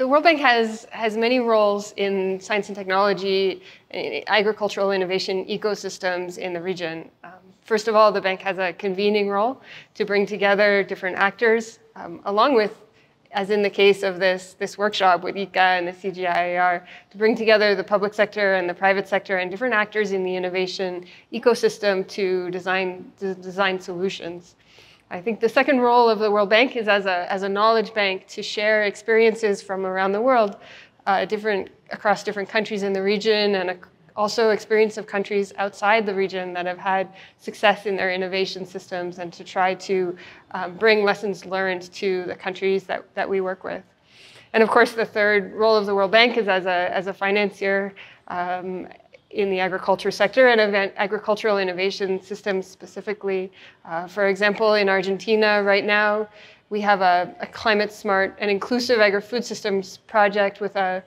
the World Bank has, has many roles in science and technology, in eh, agricultural innovation ecosystems in the region. Um, first of all, the bank has a convening role to bring together different actors, um, along with, as in the case of this, this workshop with ICA and the CGIAR, to bring together the public sector and the private sector and different actors in the innovation ecosystem to design, to design solutions. I think the second role of the World Bank is as a, as a knowledge bank to share experiences from around the world, uh, different, across different countries in the region and also experience of countries outside the region that have had success in their innovation systems and to try to um, bring lessons learned to the countries that, that we work with. And of course, the third role of the World Bank is as a, as a financier um, in the agriculture sector and agricultural innovation systems specifically. Uh, for example, in Argentina right now, we have a, a climate smart and inclusive agri-food systems project with a,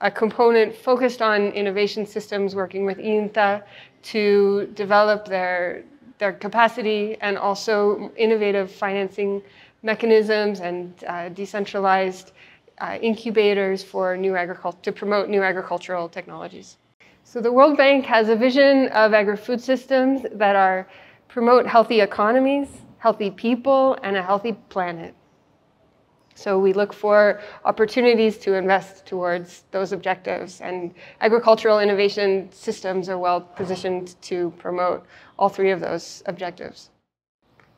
a, component focused on innovation systems working with INTA to develop their, their capacity and also innovative financing mechanisms and uh, decentralized uh, incubators for new agriculture to promote new agricultural technologies. So the World Bank has a vision of agri-food systems that are promote healthy economies, healthy people, and a healthy planet. So we look for opportunities to invest towards those objectives, and agricultural innovation systems are well positioned to promote all three of those objectives.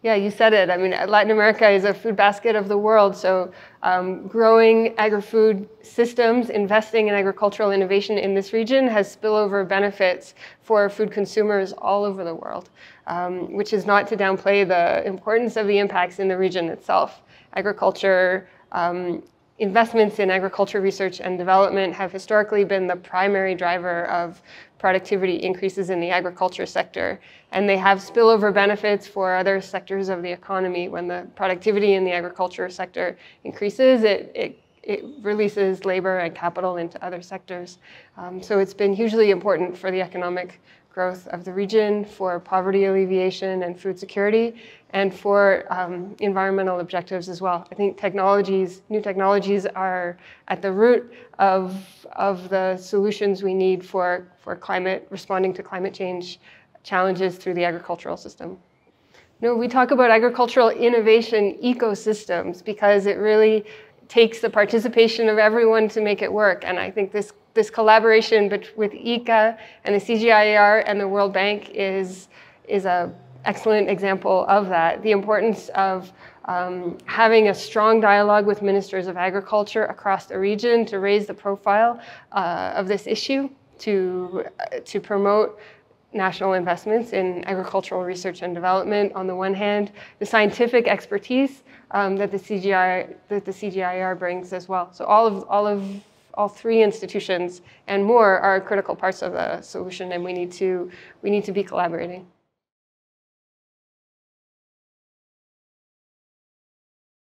Yeah, you said it. I mean, Latin America is a food basket of the world. So, um, growing agri food systems, investing in agricultural innovation in this region has spillover benefits for food consumers all over the world, um, which is not to downplay the importance of the impacts in the region itself. Agriculture um, investments in agriculture research and development have historically been the primary driver of productivity increases in the agriculture sector. And they have spillover benefits for other sectors of the economy. When the productivity in the agriculture sector increases, it, it, it releases labor and capital into other sectors. Um, so it's been hugely important for the economic growth of the region, for poverty alleviation and food security, and for um, environmental objectives as well. I think technologies, new technologies are at the root of, of the solutions we need for, for climate, responding to climate change challenges through the agricultural system. No, we talk about agricultural innovation ecosystems because it really takes the participation of everyone to make it work. And I think this this collaboration with ICA and the CGIAR and the World Bank is, is an excellent example of that. The importance of um, having a strong dialogue with ministers of agriculture across the region to raise the profile uh, of this issue, to, uh, to promote national investments in agricultural research and development on the one hand, the scientific expertise um, that, the CGI, that the CGIAR brings as well. So all of, all of all three institutions and more are critical parts of the solution, and we need to, we need to be collaborating.